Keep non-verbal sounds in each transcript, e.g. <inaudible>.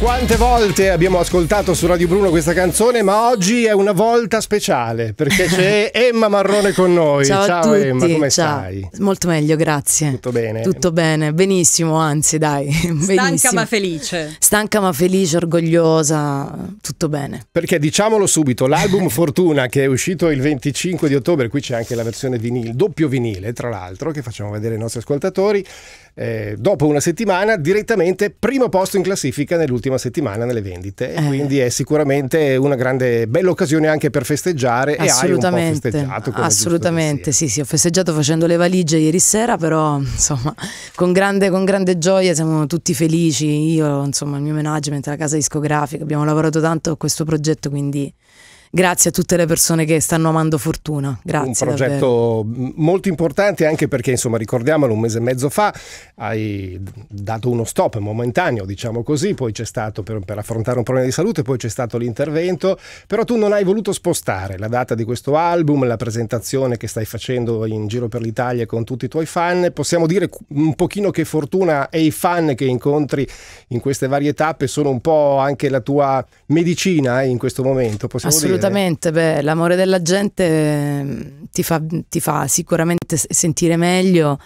Quante volte abbiamo ascoltato su Radio Bruno questa canzone, ma oggi è una volta speciale perché c'è <laughs> Emma Marrone con noi. Ciao, ciao tutti, Emma, come ciao. stai? Molto meglio, grazie. Tutto bene? Tutto bene, benissimo, anzi dai. Benissimo. <laughs> Stanca ma felice. Stanca ma felice, orgogliosa, tutto bene. Perché diciamolo subito, l'album <laughs> Fortuna che è uscito il 25 di ottobre, qui c'è anche la versione vinile, doppio vinile tra l'altro, che facciamo vedere ai nostri ascoltatori, eh, dopo una settimana direttamente primo posto in classifica nell'ultimo settima settimana nelle vendite. Eh. Quindi è sicuramente una grande, bella occasione anche per festeggiare e hai un po' festeggiato. Assolutamente, sì, sì, ho festeggiato facendo le valigie ieri sera, però insomma con grande, con grande gioia siamo tutti felici, io, insomma il mio management, la casa discografica, abbiamo lavorato tanto a questo progetto, quindi grazie a tutte le persone che stanno amando Fortuna. Grazie. Un progetto davvero. molto importante anche perché, insomma, ricordiamolo, un mese e mezzo fa hai dato uno stop momentaneo, diciamo così, poi c'è stato per, per affrontare un problema di salute, poi c'è stato l'intervento, però tu non hai voluto spostare la data di questo album, la presentazione che stai facendo in giro per l'Italia con tutti i tuoi fan. Possiamo dire un pochino che Fortuna e i fan che incontri in queste varie tappe sono un po' anche la tua medicina eh, in questo momento, possiamo dire? Assolutamente, eh. beh, l'amore della gente mm, ti fa, ti fa sicuramente sentire meglio.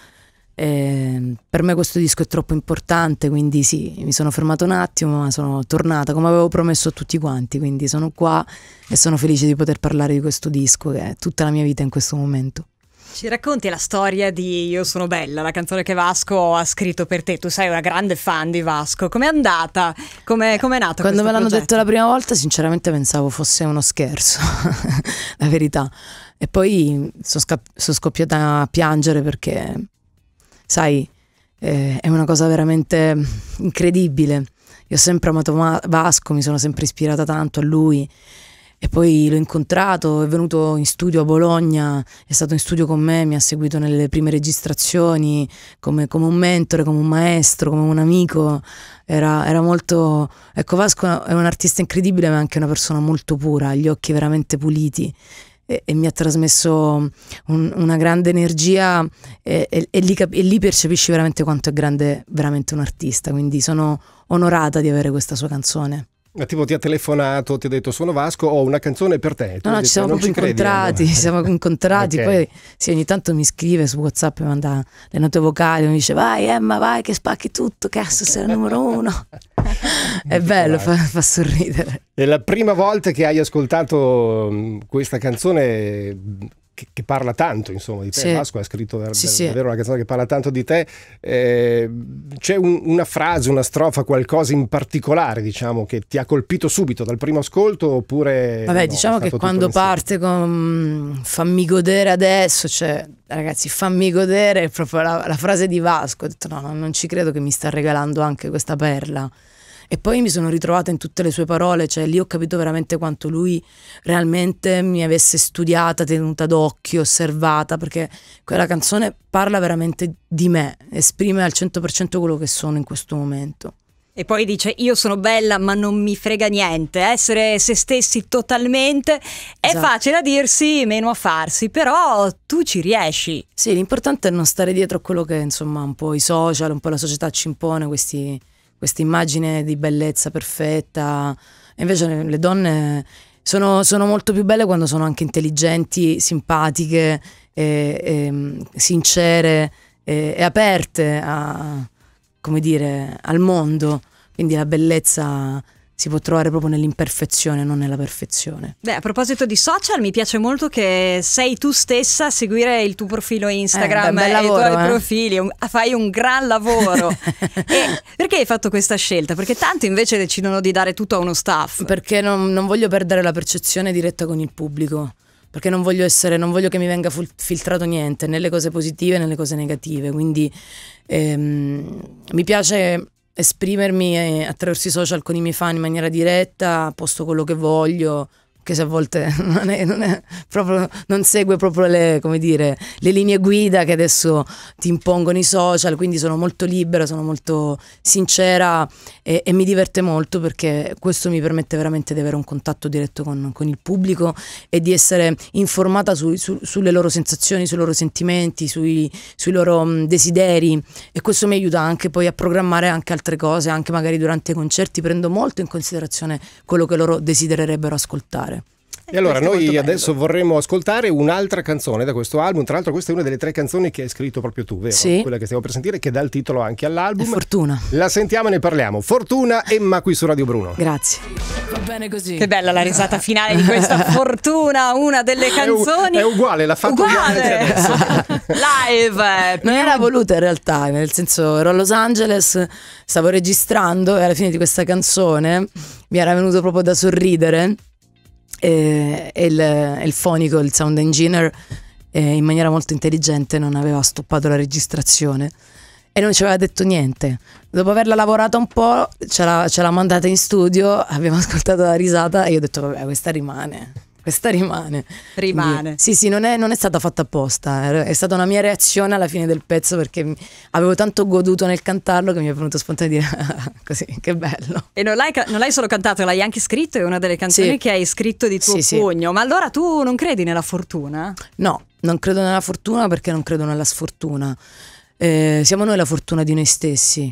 Eh, per me questo disco è troppo importante, quindi sì, mi sono fermato un attimo, ma sono tornata come avevo promesso a tutti quanti, quindi sono qua e sono felice di poter parlare di questo disco che è tutta la mia vita in questo momento. Ci racconti la storia di Io sono bella, la canzone che Vasco ha scritto per te. Tu sei una grande fan di Vasco. Com'è andata? Com'è, com'è nato? Quando me l'hanno progetto? detto la prima volta, sinceramente pensavo fosse uno scherzo, <laughs> la verità. E poi sono, sca- sono, scoppiata a piangere perché, sai, eh, è una cosa veramente incredibile. Io ho sempre amato Ma- Vasco, mi sono sempre ispirata tanto a lui. E poi l'ho incontrato, è venuto in studio a Bologna, è stato in studio con me, mi ha seguito nelle prime registrazioni come, come un mentore, come un maestro, come un amico. Era, era, molto... Ecco, Vasco è un artista incredibile ma anche una persona molto pura, ha gli occhi veramente puliti e, e mi ha trasmesso un, una grande energia e, e, e, lì, e lì percepisci veramente quanto è grande veramente un artista. Quindi sono onorata di avere questa sua canzone. Eh, tipo ti ha telefonato, ti ha detto sono Vasco, ho una canzone per te. Tu no, no, <laughs> ci siamo proprio incontrati, ci siamo incontrati, okay. poi sì, ogni tanto mi scrive su Whatsapp e manda le note vocali, mi dice vai Emma, vai che spacchi tutto, cazzo sei la numero uno. <laughs> È bello, fa, fa, sorridere. È la prima volta che hai ascoltato questa canzone che, che, parla tanto insomma di te, sì. Vasco ha scritto davvero sì, sì. una canzone che parla tanto di te, eh, c'è un, una frase, una strofa, qualcosa in particolare diciamo che ti ha colpito subito dal primo ascolto oppure... Vabbè no, diciamo che quando parte con mm, fammi godere adesso, cioè ragazzi fammi godere, è proprio la, la frase di Vasco, ho detto no, no, non ci credo che mi sta regalando anche questa perla. E poi mi sono ritrovata in tutte le sue parole, cioè lì ho capito veramente quanto lui realmente mi avesse studiata, tenuta d'occhio, osservata, perché quella canzone parla veramente di me, esprime al 100% quello che sono in questo momento. E poi dice io sono bella ma non mi frega niente, essere se stessi totalmente è esatto. facile a dirsi, meno a farsi, però tu ci riesci. Sì, l'importante è non stare dietro a quello che insomma un po' i social, un po' la società ci impone questi questa immagine di bellezza perfetta. E invece le donne sono, sono, molto più belle quando sono anche intelligenti, simpatiche, e, e, mm, sincere e, e aperte a, dire, al mondo. Quindi la bellezza si può trovare proprio nell'imperfezione, non nella perfezione. Beh, a proposito di social, mi piace molto che sei tu stessa a seguire il tuo profilo Instagram eh, beh, lavoro, i tuoi eh. profili, un, fai un gran lavoro. <laughs> e perché hai fatto questa scelta? Perché tanti invece decidono di dare tutto a uno staff. Perché non, non voglio perdere la percezione diretta con il pubblico perché non voglio, essere, non voglio che mi venga filtrato niente, né le cose positive né le cose negative, quindi ehm, mi piace esprimermi attraverso i social con i miei fan in maniera diretta, posto quello che voglio, che a volte <laughs> non, è, non, è proprio, non segue proprio le, dire, le, linee guida che adesso ti impongono i social, quindi sono molto libera, sono molto sincera e, e mi diverte molto perché questo mi permette veramente di avere un contatto diretto con, con il pubblico e di essere informata su, su, sulle loro sensazioni, sui loro sentimenti, sui, sui loro mm, desideri e questo mi aiuta anche poi a programmare anche altre cose, anche magari durante i concerti prendo molto in considerazione quello che loro desidererebbero ascoltare. E allora noi adesso vorremmo ascoltare un'altra canzone da questo album, tra l'altro questa è una delle tre canzoni che hai scritto proprio tu, vero? Sì. Quella che stiamo per sentire, che dà il titolo anche all'album. È Fortuna. La sentiamo e ne parliamo. Fortuna, Emma qui su Radio Bruno. Grazie. Va bene così. Che bella la risata finale di questa <laughs> Fortuna, una delle canzoni. È, u- è uguale, l'ha fatta uguale. uguale adesso. <laughs> Live. Non era voluta in realtà, nel senso ero a Los Angeles, stavo registrando e alla fine di questa canzone mi era venuto proprio da sorridere e, il, il, fonico, il sound engineer, eh, in maniera molto intelligente non aveva stoppato la registrazione e non ci aveva detto niente. Dopo averla lavorata un po', ce l'ha, ce l'ha mandata in studio, abbiamo <laughs> ascoltato la risata e io ho detto, vabbè, questa rimane questa rimane. Rimane. Quindi, sì, sì, non è, non è, stata fatta apposta, eh. è stata una mia reazione alla fine del pezzo perché avevo tanto goduto nel cantarlo che mi è venuto spontaneo dire <laughs> così, che bello. E non l'hai, non l'hai solo cantato, l'hai anche scritto, è una delle canzoni sì. che hai scritto di tuo sì, pugno, sì. ma allora tu non credi nella fortuna? No, non credo nella fortuna perché non credo nella sfortuna. Eh, siamo noi la fortuna di noi stessi.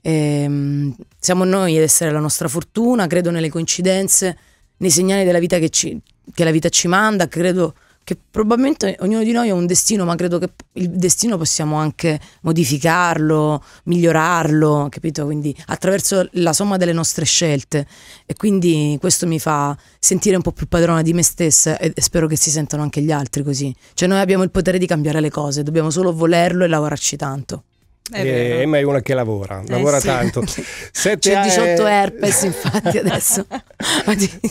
Eh, siamo noi ad essere la nostra fortuna, credo nelle coincidenze, nei segnali della vita che ci, che la vita ci manda, credo che probabilmente ognuno di noi ha un destino, ma credo che il destino possiamo anche modificarlo, migliorarlo, capito? Quindi attraverso la somma delle nostre scelte. E quindi questo mi fa sentire un po' più padrona di me stessa e spero che si sentano anche gli altri così. Cioè noi abbiamo il potere di cambiare le cose, dobbiamo solo volerlo e lavorarci tanto. È e Emma eh, è una che lavora, eh lavora sì. tanto. <laughs> Sette C'è 18 eh, herpes infatti adesso. <laughs>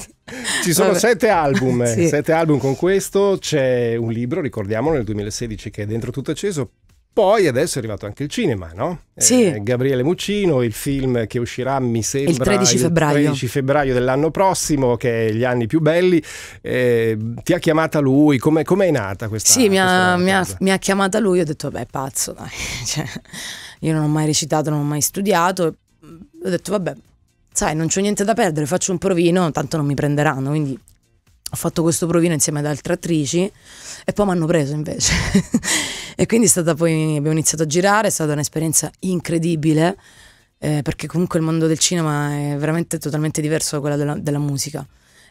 Ci sono sette album, eh, sì. sette album, con questo, c'è un libro, ricordiamolo, nel 2016 che è dentro tutto acceso, poi adesso è arrivato anche il cinema, no? Eh, sì. Eh, Gabriele Muccino, il film che uscirà, mi sembra, il 13 febbraio, il 13 febbraio dell'anno prossimo, che è Gli anni più belli. Eh, ti ha chiamata lui, come è nata questa Sì, mi ha, mi, ha, mi ha, chiamata lui, ho detto, vabbè, pazzo, dai. <laughs> Cioè, io non ho mai recitato, non ho mai studiato. Ho detto, vabbè, sai, non c'ho niente da perdere, faccio un provino, tanto non mi prenderanno, quindi ho fatto questo provino insieme ad altre attrici e poi mi hanno preso invece. <laughs> E quindi è stata poi, abbiamo iniziato a girare, è stata un'esperienza incredibile, eh, perché comunque il mondo del cinema è veramente totalmente diverso da quello della, della musica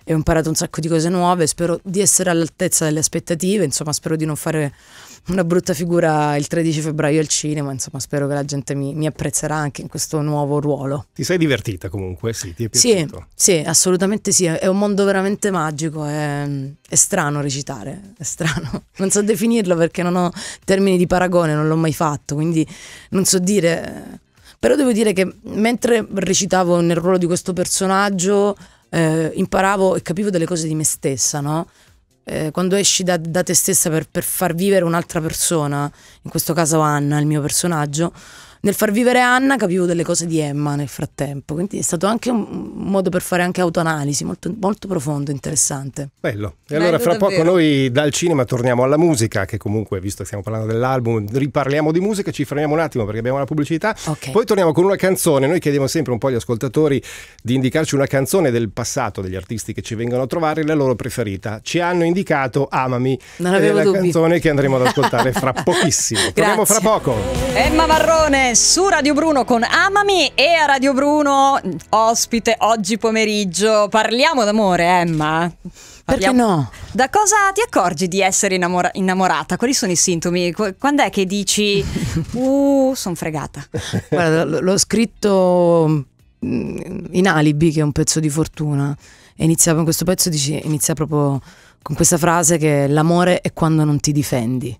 e ho imparato un sacco di cose nuove, spero di essere all'altezza delle aspettative, insomma spero di non fare una brutta figura il 13 febbraio al cinema, insomma spero che la gente mi, mi apprezzerà anche in questo nuovo ruolo. Ti sei divertita comunque? Sì, ti è piaciuto? Sì, sì assolutamente sì, è un mondo veramente magico, è, è strano recitare, è strano, <laughs> non so definirlo perché non ho termini di paragone, non l'ho mai fatto, quindi non so dire... Però devo dire che mentre recitavo nel ruolo di questo personaggio eh, imparavo e capivo delle cose di me stessa, no? Eh, quando esci da, da te stessa per, per, far vivere un'altra persona, in questo caso Anna, il mio personaggio, nel far vivere Anna capivo delle cose di Emma nel frattempo, quindi è stato anche un modo per fare anche autoanalisi molto, molto profondo, interessante. Bello. E allora Bello, fra davvero. poco noi dal cinema torniamo alla musica, che comunque, visto che stiamo parlando dell'album, riparliamo di musica, ci fermiamo un attimo perché abbiamo la pubblicità, okay. poi torniamo con una canzone, noi chiediamo sempre un po' agli ascoltatori di indicarci una canzone del passato degli artisti che ci vengono a trovare, la loro preferita. Ci hanno indicato Amami, non è la dubbi. canzone che andremo ad ascoltare fra <laughs> pochissimo. Torniamo Grazie. fra poco. Emma Marrone su Radio Bruno con Amami e a Radio Bruno, ospite oggi pomeriggio. Parliamo d'amore, Emma. Perché no? Da cosa ti accorgi di essere innamora- innamorata? Quali sono i sintomi? Quando è che dici, <laughs> uh, sono fregata? Guarda, l- l'ho scritto mm, in Alibi, che è un pezzo di fortuna. E inizia con questo pezzo, dici, inizia proprio con questa frase che l'amore è quando non ti difendi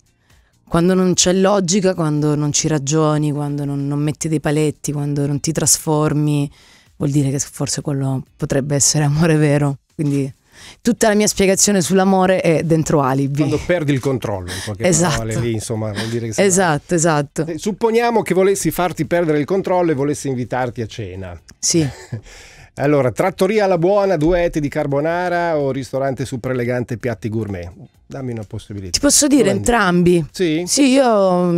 quando non c'è logica, quando non ci ragioni, quando non, non, metti dei paletti, quando non ti trasformi, vuol dire che forse quello potrebbe essere amore vero. Quindi tutta la mia spiegazione sull'amore è dentro alibi. Quando perdi il controllo, in qualche esatto. parole lì, insomma, vuol dire che Esatto, va... esatto. Eh, supponiamo che volessi farti perdere il controllo e volessi invitarti a cena. Sì. <laughs> allora, trattoria alla buona, duetti di carbonara o ristorante super elegante piatti gourmet? Dammi una possibilità. Ti posso dire Volendo. entrambi? Sì. Sì, io mh,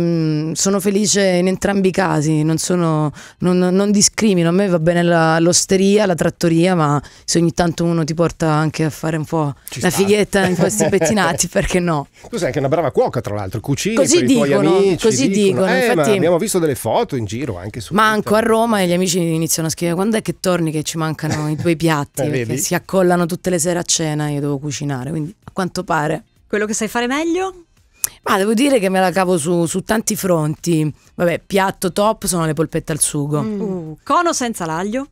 mm, sono felice in entrambi i casi, non, sono, non, non discrimino. A me va bene l'osteria, la, trattoria, ma se ogni tanto uno ti porta anche a fare un po' Ci la sta. fighetta in questi <laughs> pettinati, perché no? Tu sei anche una brava cuoca, tra l'altro, cucina. così per dicono, i tuoi amici. Così dicono, dicono. Eh, infatti, abbiamo visto delle foto in giro anche su. Manco a Roma e gli amici iniziano a scrivere quando è che torni che ci mancano i tuoi <laughs> piatti, eh, perché si accollano tutte le sere a cena, e io devo cucinare, quindi a quanto pare quello che sai fare meglio? Ma devo dire che me la cavo su, su tanti fronti. Vabbè, piatto top sono le polpette al sugo. Mm. Uh, cono senza l'aglio?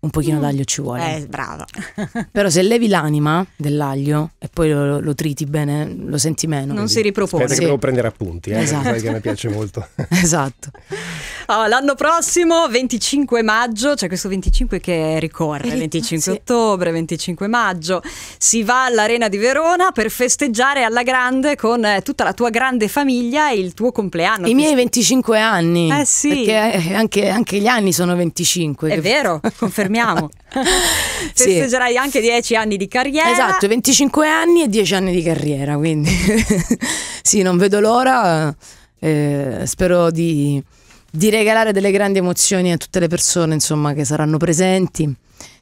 un pochino mm. d'aglio ci vuole. Eh, brava. <laughs> Però se levi l'anima dell'aglio e poi lo, lo triti bene, lo senti meno. Non Quindi, si ripropone. Aspetta sì. che devo prendere appunti, eh, esatto. che mi piace molto. <laughs> esatto. Oh, <laughs> l'anno prossimo, 25 maggio, c'è cioè questo 25 che ricorre, 25 eh, sì. ottobre, 25 maggio, si va all'Arena di Verona per festeggiare alla grande con eh, tutta la tua grande famiglia e il tuo compleanno. I miei 25 anni. Eh sì. Perché anche, anche gli anni sono 25. È vero, confermiamo fermiamo. <laughs> sì. Festeggerai anche 10 anni di carriera. Esatto, 25 anni e 10 anni di carriera, quindi <laughs> sì, non vedo l'ora. Eh, spero di, di regalare delle grandi emozioni a tutte le persone insomma, che saranno presenti.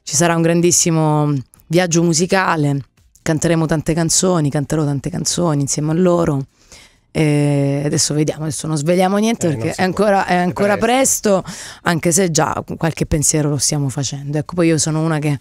Ci sarà un grandissimo viaggio musicale, canteremo tante canzoni, canterò tante canzoni insieme a loro. E adesso vediamo, adesso non svegliamo niente eh, perché è ancora, è ancora presto. presto. anche se già qualche pensiero lo stiamo facendo. Ecco, poi io sono una che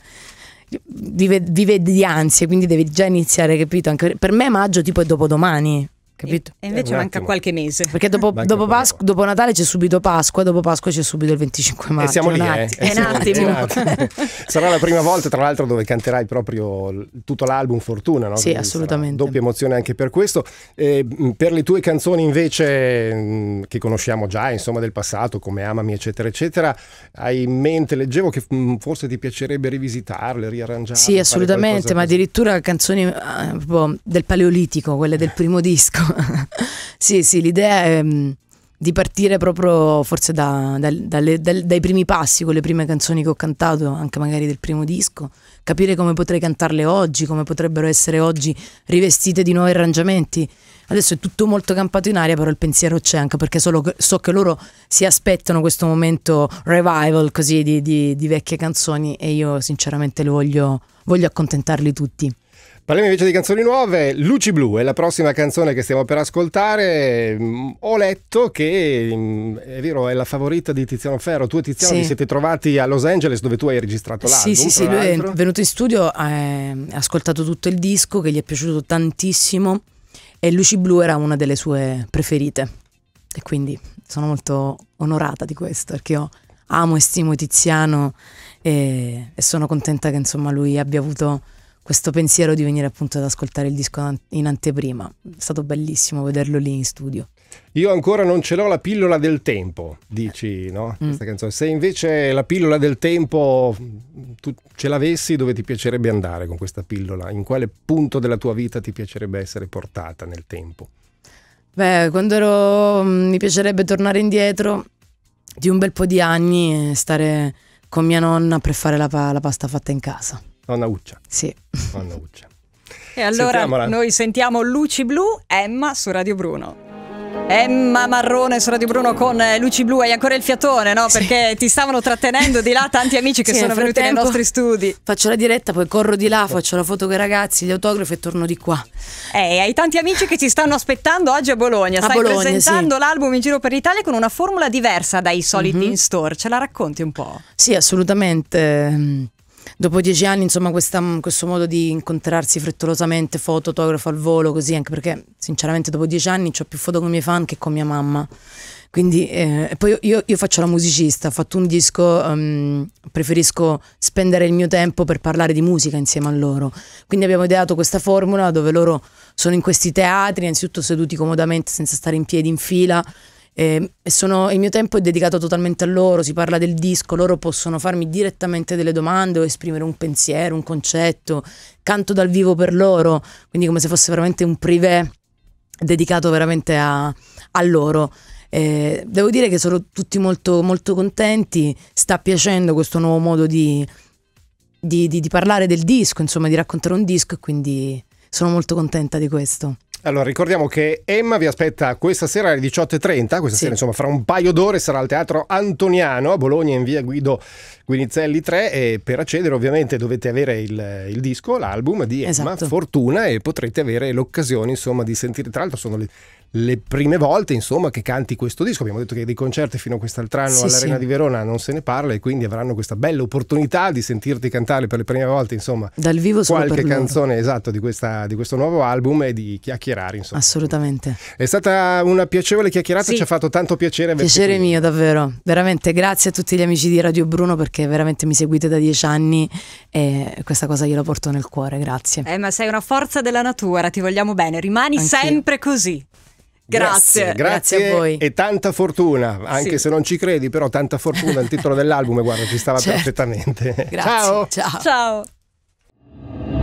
vive, vive di ansie, quindi devi già iniziare, capito? Anche per me maggio tipo è dopodomani capito? E, invece eh, manca qualche mese. Perché dopo, dopo, Pasqu- dopo, Natale c'è subito Pasqua, dopo Pasqua c'è subito il 25 maggio. E siamo lì, eh. È eh, un attimo. attimo. <laughs> Sarà la prima volta, tra l'altro, dove canterai proprio tutto l'album Fortuna, no? Sì, Quindi assolutamente. Doppia emozione anche per questo. E eh, per le tue canzoni invece che conosciamo già, insomma, del passato, come Amami, eccetera, eccetera, hai in mente, leggevo che forse ti piacerebbe rivisitarle, riarrangiarle. Sì, assolutamente, ma così. addirittura canzoni eh, boh, del Paleolitico, quelle del primo disco. <laughs> sì, sì, l'idea è mm, di partire proprio forse da, da, dalle, dal, dai primi passi, con le prime canzoni che ho cantato, anche magari del primo disco, capire come potrei cantarle oggi, come potrebbero essere oggi rivestite di nuovi arrangiamenti. Adesso è tutto molto campato in aria, però il pensiero c'è anche perché so che loro si aspettano questo momento revival così di, di, di vecchie canzoni e io sinceramente voglio, voglio accontentarli tutti. Parliamo invece di canzoni nuove. Luci Blu è la prossima canzone che stiamo per ascoltare. Mm, ho letto che mm, è vero, è la favorita di Tiziano Ferro. Tu e Tiziano sì. vi siete trovati a Los Angeles dove tu hai registrato l'album. Sì, sì, sì. Lui è venuto in studio, eh, ha ascoltato tutto il disco che gli è piaciuto tantissimo e Luci Blu era una delle sue preferite. E quindi sono molto onorata di questo perché io amo e stimo Tiziano e, e sono contenta che insomma lui abbia avuto questo pensiero di venire appunto ad ascoltare il disco in anteprima. È stato bellissimo vederlo lì in studio. Io ancora non ce l'ho la pillola del tempo, dici, eh. no? Mm. Questa mm. canzone. Se invece la pillola del tempo tu ce l'avessi, dove ti piacerebbe andare con questa pillola? In quale punto della tua vita ti piacerebbe essere portata nel tempo? Beh, quando ero mm, mi piacerebbe tornare indietro di un bel po' di anni e stare con mia nonna per fare la, la pasta fatta in casa. Nonna Uccia. Sì. Nonna Uccia. E allora Sentiamola. noi sentiamo Luci Blu, Emma su Radio Bruno. Emma Marrone su Radio Bruno con eh, Luci Blu, hai ancora il fiatone, no? Perché sì. ti stavano trattenendo di là tanti amici che sì, sono venuti nei nostri studi. Faccio la diretta, poi corro di là, faccio la foto con i ragazzi, gli autografi e torno di qua. Eh, hai tanti amici che ti stanno aspettando oggi a Bologna. A Stai Bologna, presentando sì. l'album in giro per l'Italia con una formula diversa dai soliti mm-hmm. in store. Ce la racconti un po'? Sì, assolutamente dopo dieci anni, insomma, questa, questo modo di incontrarsi frettolosamente, foto, autografo al volo, così, anche perché sinceramente dopo dieci anni ho più foto con i miei fan che con mia mamma. Quindi, eh, poi io, io, faccio la musicista, ho fatto un disco, um, preferisco spendere il mio tempo per parlare di musica insieme a loro. Quindi abbiamo ideato questa formula dove loro sono in questi teatri, innanzitutto seduti comodamente senza stare in piedi in fila, eh, sono, il mio tempo è dedicato totalmente a loro, si parla del disco, loro possono farmi direttamente delle domande o esprimere un pensiero, un concetto, canto dal vivo per loro, quindi come se fosse veramente un privé dedicato veramente a, a loro. Eh, devo dire che sono tutti molto, molto contenti, sta piacendo questo nuovo modo di, di, di, di parlare del disco, insomma di raccontare un disco e quindi sono molto contenta di questo. Allora, ricordiamo che Emma vi aspetta questa sera alle 18.30, questa sì. sera insomma fra un paio d'ore sarà al Teatro Antoniano a Bologna in via Guido Guinizelli 3 e per accedere ovviamente dovete avere il, il disco, l'album di Emma, esatto. Fortuna e potrete avere l'occasione insomma di sentire, tra l'altro sono le le prime volte insomma, che canti questo disco. Abbiamo detto che dei concerti fino a quest'altro anno sì, all'Arena sì. di Verona non se ne parla e quindi avranno questa bella opportunità di sentirti cantare per le prime volte insomma, Dal vivo qualche canzone esatto, di, questa, di, questo nuovo album e di chiacchierare. Insomma. Assolutamente. È stata una piacevole chiacchierata, sì. ci ha fatto tanto piacere. Piacere qui. mio davvero, veramente grazie a tutti gli amici di Radio Bruno perché veramente mi seguite da dieci anni e questa cosa gliela porto nel cuore, grazie. Eh, ma sei una forza della natura, ti vogliamo bene, rimani Anch'io. sempre così. Grazie, grazie, grazie, a voi. E tanta fortuna, anche sì. se non ci credi, però tanta fortuna, il titolo dell'album, guarda, ci stava <laughs> certo. perfettamente. Grazie, ciao. ciao. ciao.